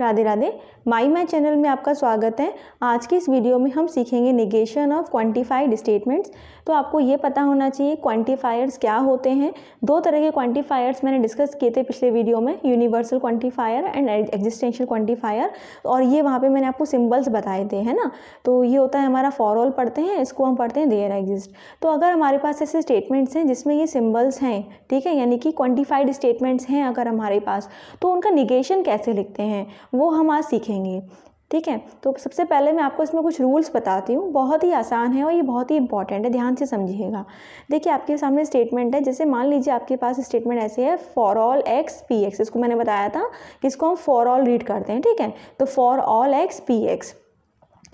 राधे राधे माई माई चैनल में आपका स्वागत है आज की इस वीडियो में हम सीखेंगे निगेशन ऑफ क्वांटिफाइड स्टेटमेंट्स तो आपको ये पता होना चाहिए क्वांटिफायर्स क्या होते हैं दो तरह के क्वांटिफायर्स मैंने डिस्कस किए थे पिछले वीडियो में universal quantifier and existential quantifier और ये वहाँ पर मैंने आपको सिम्बल्स बताए थे है ना तो ये होता है हमारा फॉर ऑल पढ़ते हैं इसको हम पढ़ते हैं देयर एग्जिस्ट तो अगर हमारे पास ऐसे स्टेटमेंट्स हैं जिसमें ये सिम्बल्स हैं ठीक है यानी कि क्वान्टिफाइड स्टेटमेंट्स हैं अगर हमारे पास तो उनका निगेशन कैसे लिखते हैं वो हम आज सीखेंगे ठीक है तो सबसे पहले मैं आपको इसमें कुछ रूल्स बताती हूँ बहुत ही आसान है और ये बहुत ही इंपॉर्टेंट है ध्यान से समझिएगा देखिए आपके सामने स्टेटमेंट है जैसे मान लीजिए आपके पास स्टेटमेंट ऐसे है for all X P X इसको मैंने बताया था कि इसको हम फॉर ऑल रीड करते हैं ठीक है तो for all X P X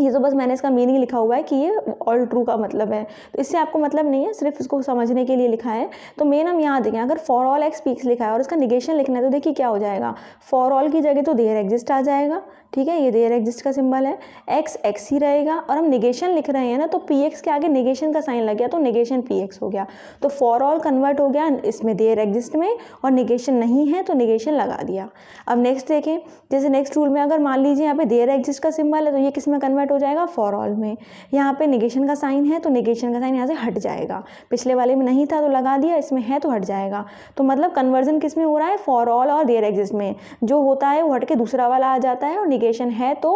ये तो बस मैंने इसका मीनिंग लिखा हुआ है कि ये ऑल ट्रू का मतलब है तो इससे आपको मतलब नहीं है सिर्फ इसको समझने के लिए लिखा है तो मेन हम यहाँ देखें अगर फॉर ऑल एक्स पीक्स लिखा है और इसका निगेशन लिखना है तो देखिए क्या हो जाएगा फॉर ऑल की जगह तो देयर एग्जिस्ट आ जाएगा ठीक है ये रेयर एग्जिस्ट का सिंबल है एक्स एक्स ही रहेगा और हम निगेशन लिख रहे हैं ना तो पी एक्स के आगे निगेशन का साइन लग गया तो निगेशन पी एक्स हो गया तो फॉर ऑल कन्वर्ट हो गया इसमें रेयर एग्जिस्ट में और निगेशन नहीं है तो निगेशन लगा दिया अब नेक्स्ट देखें जैसे नेक्स्ट रूल में अगर मान लीजिए यहाँ पे देयर एग्जिस्ट का सिंबल है तो ये किस में कन्वर्ट हो जाएगा फॉर ऑल में यहाँ पर निगेशन का साइन है तो निगेशन का साइन यहाँ से हट जाएगा पिछले वाले में नहीं था तो लगा दिया इसमें है तो हट जाएगा तो मतलब कन्वर्जन किस में हो रहा है फॉर ऑल और देयर एग्जिस्ट में जो होता है वो हट के दूसरा वाला आ जाता है और इरिगेशन है तो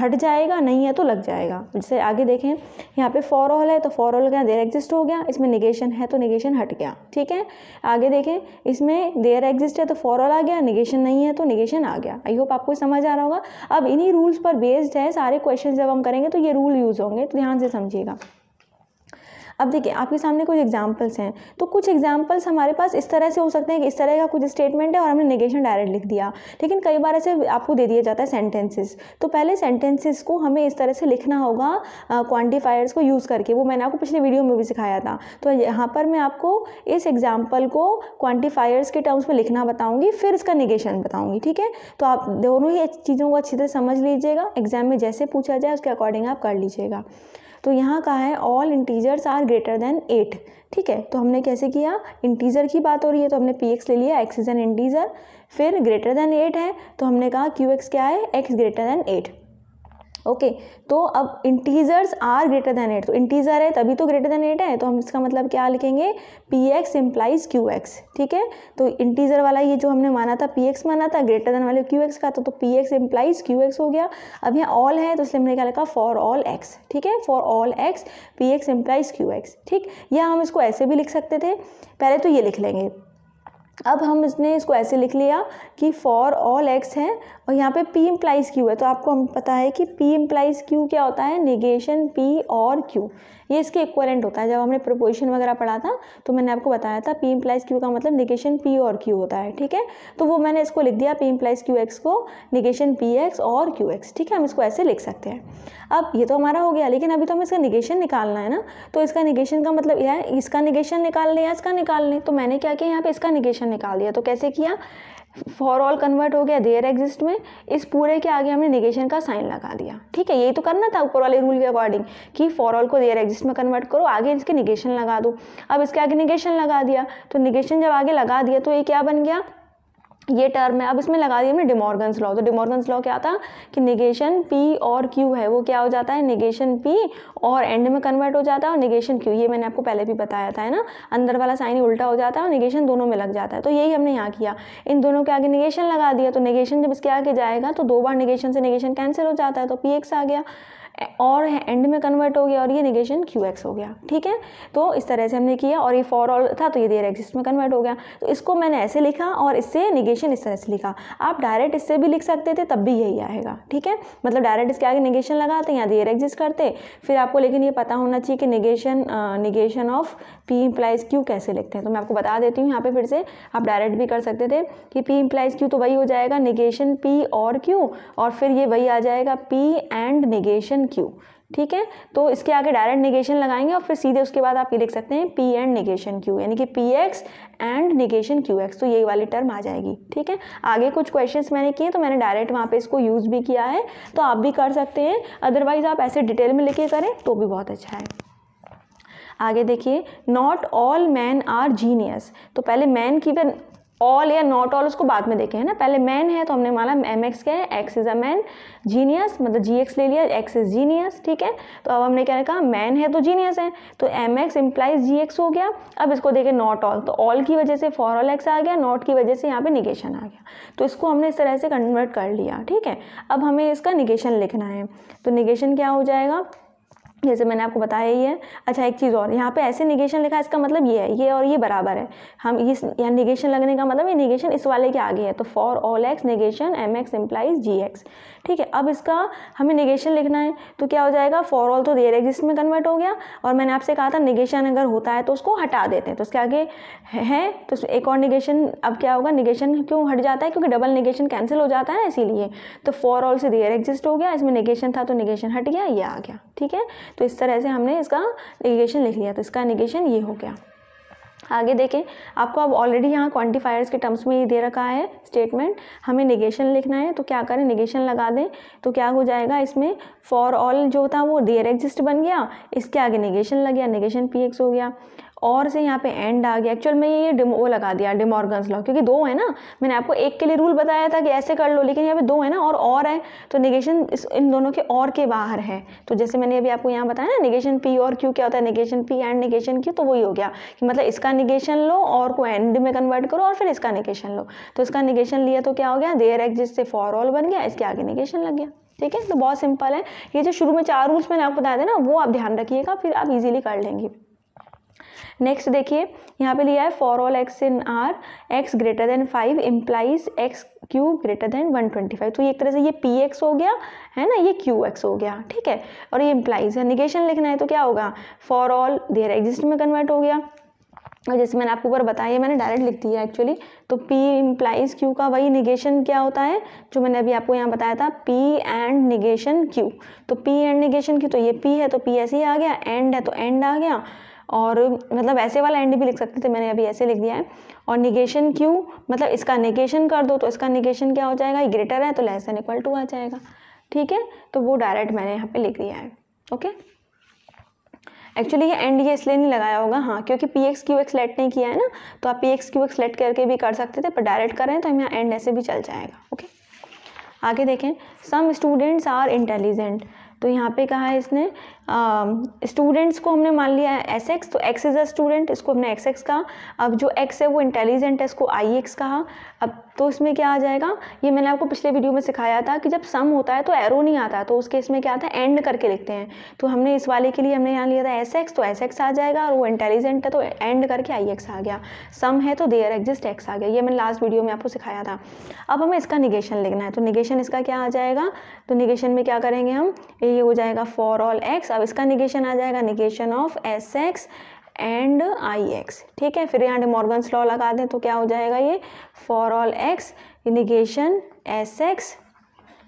हट जाएगा नहीं है तो लग जाएगा जैसे आगे देखें यहाँ पे फॉर ऑल है तो फॉर ऑल क्या देर एग्जिस्ट हो गया इसमें निगेशन है तो निगेशन हट गया ठीक है आगे देखें इसमें देर एग्जिस्ट है तो फॉर ऑल आ गया निगेशन नहीं है तो निगेशन आ गया आई होप आपको समझ आ रहा होगा अब इन्हीं रूल्स पर बेस्ड है सारे क्वेश्चन जब हम करेंगे तो ये रूल यूज़ होंगे तो ध्यान से समझिएगा अब देखिए आपके सामने कुछ एग्जाम्पल्स हैं तो कुछ एग्जाम्पल्स हमारे पास इस तरह से हो सकते हैं कि इस तरह का कुछ स्टेटमेंट है और हमने नेगेशन डायरेक्ट लिख दिया लेकिन कई बार ऐसे आपको दे दिया जाता है सेंटेंसेस तो पहले सेंटेंसेस को हमें इस तरह से लिखना होगा क्वान्टिफायर्स को यूज़ करके वो मैंने आपको पिछले वीडियो में भी सिखाया था तो यहाँ पर मैं आपको इस एग्जाम्पल को क्वान्टिफायर्स के टर्म्स में लिखना बताऊँगी फिर इसका निगेशन बताऊँगी ठीक है तो आप दोनों ही चीज़ों को अच्छी तरह समझ लीजिएगा एग्जाम में जैसे पूछा जाए उसके अकॉर्डिंग आप कर लीजिएगा तो यहाँ कहा है all integers are greater than eight ठीक है तो हमने कैसे किया इंटीजर की बात हो रही है तो हमने पी एक्स ले लिया एक्स इज़ एन इंटीजर फिर ग्रेटर देन एट है तो हमने कहा क्यू एक्स क्या है X greater than eight okay तो अब integers are greater than eight तो इंटीजर है तभी तो ग्रेटर देन एट है तो हम इसका मतलब क्या लिखेंगे P X implies Q X ठीक है तो इंटीजर वाला ये जो हमने माना था पी एक्स माना था ग्रेटर देन वाले क्यू एक्स का तो P X implies Q X हो गया अब यहाँ ऑल है तो इसलिए हमने क्या लिखा फॉर ऑल एक्स ठीक है for all X P X implies Q X ठीक या हम इसको ऐसे भी लिख सकते थे पहले तो ये लिख लेंगे अब हम इसने इसको ऐसे लिख लिया कि फॉर ऑल एक्स है और यहाँ पे पी इम्प्लाइज क्यू है तो आपको हम पता है कि पी इम्प्लाइज क्यू क्या होता है निगेशन पी और क्यू ये इसके इक्वलेंट होता है जब हमने प्रपोजिशन वगैरह पढ़ा था तो मैंने आपको बताया था पी इम्प्लाइज क्यू का मतलब निगेशन पी और क्यू होता है ठीक है तो वो मैंने इसको लिख दिया पी इम्प्लाइज क्यू एक्स को निगेशन पी एक्स और क्यू एक्स ठीक है हम इसको ऐसे लिख सकते हैं अब ये तो हमारा हो गया लेकिन अभी तो हमें इसका निगेशन निकालना है ना तो इसका निगेशन का मतलब यह है इसका निगेशन निकाल लें या इसका निकाल लें तो मैंने क्या किया यहाँ पे इसका निगेशन निकाल दिया तो कैसे किया फॉर ऑल कन्वर्ट हो गया देयर एग्जिस्ट में इस पूरे के आगे हमने निगेशन का साइन लगा दिया ठीक है यही तो करना था ऊपर वाले रूल के अकॉर्डिंग कि फॉर ऑल को देयर एग्जिस्ट में कन्वर्ट करो आगे इसके निगेशन लगा दो अब इसके आगे निगेशन लगा दिया तो निगेशन जब आगे लगा दिया तो ये क्या बन गया ये टर्म है अब इसमें लगा दिया हमने डिमॉर्गन्स लॉ तो डिमॉर्गन्स लॉ क्या था कि निगेशन पी और क्यू है वो क्या हो जाता है निगेशन पी और एंड में कन्वर्ट हो जाता है और निगेशन क्यू ये मैंने आपको पहले भी बताया था है ना अंदर वाला साइन ही उल्टा हो जाता है और निगेशन दोनों में लग जाता है तो यही हमने यहाँ किया इन दोनों के आगे निगेशन लगा दिया तो निगेशन जब इसके आगे जाएगा तो दो बार निगेशन से निगेशन कैंसिल हो जाता है तो पी आ गया और है एंड में कन्वर्ट हो गया और ये निगेशन क्यू एक्स हो गया ठीक है तो इस तरह से हमने किया और ये फॉर ऑल था तो ये देर एग्जिस्ट में कन्वर्ट हो गया तो इसको मैंने ऐसे लिखा और इससे निगेशन इस तरह से लिखा आप डायरेक्ट इससे भी लिख सकते थे तब भी यही आएगा ठीक है मतलब डायरेक्ट इसके आगे निगेशन लगाते यहाँ देर एग्जिस्ट करते फिर आपको लेकिन ये पता होना चाहिए कि negation negation of P implies Q कैसे लिखते हैं तो मैं आपको बता देती हूँ यहाँ पर फिर से आप डायरेक्ट भी कर सकते थे कि पी इम्प्लाइज क्यू तो वही हो जाएगा निगेशन पी और क्यू और फिर ये वही आ जाएगा पी एंड निगेशन q ठीक है तो इसके आगे डायरेक्ट निगेशन लगाएंगे और फिर सीधे उसके बाद आप ये लिख सकते हैं p एंड निगेशन q यानी कि P X and negation Q X तो ये वाली टर्म आ जाएगी ठीक है आगे कुछ क्वेश्चंस मैंने किए तो मैंने डायरेक्ट वहाँ पे इसको यूज़ भी किया है तो आप भी कर सकते हैं अदरवाइज़ आप ऐसे डिटेल में लिखे करें तो भी बहुत अच्छा है आगे देखिए not all man are genius तो पहले मैन की तो ऑल या नॉट ऑल उसको बाद में देखें है ना पहले मैन है तो हमने माना एम एक्स क्या है x is a man genius मतलब जी एक्स ले लिया एक्स इज़ जीनियस ठीक है तो अब हमने क्या कहा मैन है तो जीनियस है तो M x implies G x हो गया अब इसको देखें नॉट ऑल तो ऑल की वजह से फॉर ऑल एक्स आ गया नॉट की वजह से यहाँ पे निगेशन आ गया तो इसको हमने इस तरह से कन्वर्ट कर लिया ठीक है अब हमें इसका निगेशन लिखना है तो निगेशन क्या हो जाएगा जैसे मैंने आपको बताया ही है अच्छा एक चीज़ और यहाँ पे ऐसे निगेशन लिखा है इसका मतलब ये है ये और ये बराबर है हम इस यहाँ निगेशन लगने का मतलब ये निगेशन इस वाले के आगे है तो for all x negation M x implies G x ठीक है अब इसका हमें निगेशन लिखना है तो क्या हो जाएगा फॉर ऑल तो देर एग्जिस्ट में कन्वर्ट हो गया और मैंने आपसे कहा था निगेशन अगर होता है तो उसको हटा देते हैं तो उसके आगे है तो एक और निगेशन अब क्या होगा निगेशन क्यों हट जाता है क्योंकि डबल निगेशन कैंसिल हो जाता है ना इसीलिए तो फॉर ऑल से देर एग्जिस्ट हो गया इसमें निगेशन था तो निगेशन हट गया ये आ गया ठीक है तो इस तरह से हमने इसका निगेशन लिख लिया तो इसका निगेशन ये हो गया आगे देखें आपको अब ऑलरेडी यहाँ क्वांटिफायर्स के टर्म्स में ये दे रखा है स्टेटमेंट हमें निगेशन लिखना है तो क्या करें निगेशन लगा दें तो क्या हो जाएगा इसमें फॉर ऑल जो था वो देयर एग्जिस्ट बन गया इसके आगे निगेशन लग गया निगेशन पी एक्स हो गया और से यहाँ पे एंड आ गया एक्चुअल में ये डिम वो लगा दिया डिमॉर्गन्स लॉ क्योंकि दो है ना मैंने आपको एक के लिए रूल बताया था कि ऐसे कर लो लेकिन यहाँ पे दो है ना और और है तो निगेशन इस इन दोनों के और के बाहर है तो जैसे मैंने अभी आपको यहाँ बताया ना निगेशन पी और क्यू क्या होता है negation P and negation Q तो वही हो गया कि मतलब इसका निगेशन लो और को एंड में कन्वर्ट करो और फिर इसका निगेशन लो तो इसका निगेशन लिया तो क्या हो गया देयर एक्ट जिससे फॉर ऑल बन गया इसके आगे निगेशन लग गया ठीक है तो बहुत सिंपल है ये जो शुरू में चार रूल्स मैंने आपको बताया था ना वो आप ध्यान रखिएगा फिर आप इजीली कर लेंगे नेक्स्ट देखिए यहाँ पे लिया है for all x in R x greater than five implies x Q greater than one twenty five तो ये एक तरह से ये पी एक्स हो गया है ना ये क्यू एक्स हो गया ठीक है और ये इम्प्लाइज है निगेशन लिखना है तो क्या होगा फॉर ऑल देयर एग्जिस्ट में कन्वर्ट हो गया और जैसे मैंने आपको ऊपर बताया मैंने डायरेक्ट लिख दिया एक्चुअली तो P इम्प्लाइज Q का वही निगेशन क्या होता है जो मैंने अभी आपको यहाँ बताया था P एंड निगेशन Q तो P एंड निगेशन Q तो ये P है तो P ऐसे ही आ गया एंड है तो एंड आ गया और मतलब ऐसे वाला एंड भी लिख सकते थे मैंने अभी ऐसे लिख दिया है और निगेशन क्यू मतलब इसका निगेशन कर दो तो इसका निगेशन क्या हो जाएगा ये ग्रेटर है तो लेस देन इक्वल टू आ जाएगा ठीक है तो वो डायरेक्ट मैंने यहाँ पे लिख दिया है ओके एक्चुअली ये एंड ये इसलिए नहीं लगाया होगा हाँ क्योंकि P x Q x let नहीं किया है ना तो आप P x Q x let करके भी कर सकते थे पर डायरेक्ट करें तो हम यहाँ एंड ऐसे भी चल जाएगा ओके आगे देखें सम स्टूडेंट्स आर इंटेलिजेंट तो यहाँ पे कहा है इसने स्टूडेंट्स को हमने मान लिया है एस एक्स तो एक्स इज़ अ स्टूडेंट इसको हमने एक्स एक्स कहा अब जो एक्स है वो इंटेलिजेंट है इसको आई एक्स कहा अब तो इसमें क्या आ जाएगा ये मैंने आपको पिछले वीडियो में सिखाया था कि जब सम होता है तो एरो नहीं आता तो उसके इसमें क्या आता है एंड करके लिखते हैं तो हमने इस वाले के लिए हमने यहाँ लिया था एस एक्स तो एस एक्स आ जाएगा और वो इंटेलिजेंट है तो एंड करके आई एक्स आ गया सम है तो देयर एग्जिस्ट एक्स आ गया ये मैंने लास्ट वीडियो में आपको सिखाया था अब हमें इसका निगेशन लिखना है तो निगेशन इसका क्या आ जाएगा तो निगेशन में क्या करेंगे हम ये हो जाएगा फॉर ऑल एक्स अब इसका निगेशन आ जाएगा negation of S x and I x ठीक है फिर यहाँ डेमोर्गन्स लॉ लगा दें तो क्या हो जाएगा ये for all x negation S x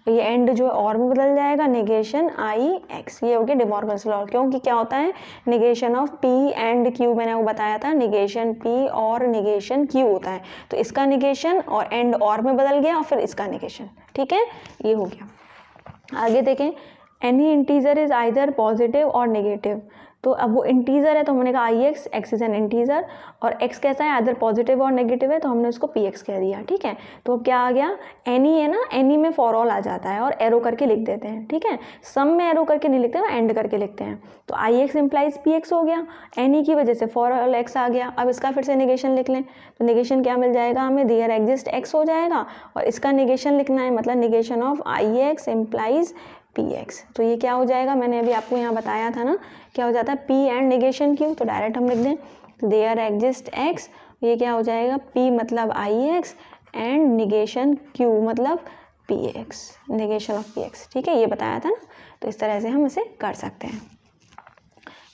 ये एंड जो है और में बदल जाएगा निगेशन आई एक्स ये हो गया डिमॉर्गन्स लॉ क्योंकि क्या होता है negation of P and Q मैंने वो बताया था निगेशन पी और निगेशन क्यू होता है तो इसका निगेशन और एंड और में बदल गया और फिर इसका निगेशन ठीक है ये हो गया आगे देखें any integer is either positive or negative तो अब वो इंटीज़र है तो हमने कहा I x x is an integer और एक्स कैसा है आइदर पॉजिटिव और नेगेटिव है तो हमने उसको पी एक्स कह दिया ठीक है तो अब क्या आ गया एनी है ना एनी में फॉर ऑल आ जाता है और एरो करके लिख देते हैं ठीक है सम में एरो करके नहीं लिखते एंड करके लिखते हैं तो I x implies P x हो गया एनी की वजह से फॉर ऑल एक्स आ गया अब इसका फिर से निगेशन लिख लें तो निगेशन क्या मिल जाएगा हमें दियर एग्जिस्ट एक्स हो जाएगा और इसका निगेशन लिखना है मतलब negation of I x implies P x तो ये क्या हो जाएगा मैंने अभी आपको यहाँ बताया था ना क्या हो जाता है पी एंड निगेशन क्यू तो डायरेक्ट हम लिख दें दे आर एग्जिस्ट एक्स ये क्या हो जाएगा पी मतलब I x and negation Q मतलब P x negation of P x ठीक है ये बताया था ना तो इस तरह से हम इसे कर सकते हैं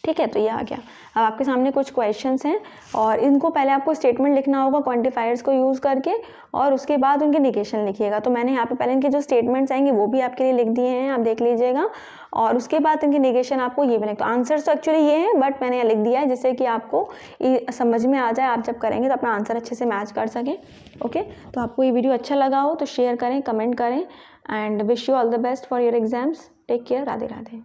ठीक है तो ये आ गया अब आपके सामने कुछ क्वेश्चंस हैं और इनको पहले आपको स्टेटमेंट लिखना होगा क्वांटिफायर्स को यूज़ करके और उसके बाद उनके निगेशन लिखिएगा तो मैंने यहाँ पे पहले इनके जो स्टेटमेंट्स आएंगे वो भी आपके लिए लिख दिए हैं आप देख लीजिएगा और उसके बाद इनके निगेशन आपको ये भी लिख तो आंसर्स तो एक्चुअली ये हैं बट मैंने यहाँ लिख दिया है जिससे कि आपको समझ में आ जाए आप जब करेंगे तो अपना आंसर अच्छे से मैच कर सकें ओके तो आपको ये वीडियो अच्छा लगा हो तो शेयर करें कमेंट करें and wish you all the best for your exams take care Radhe Radhe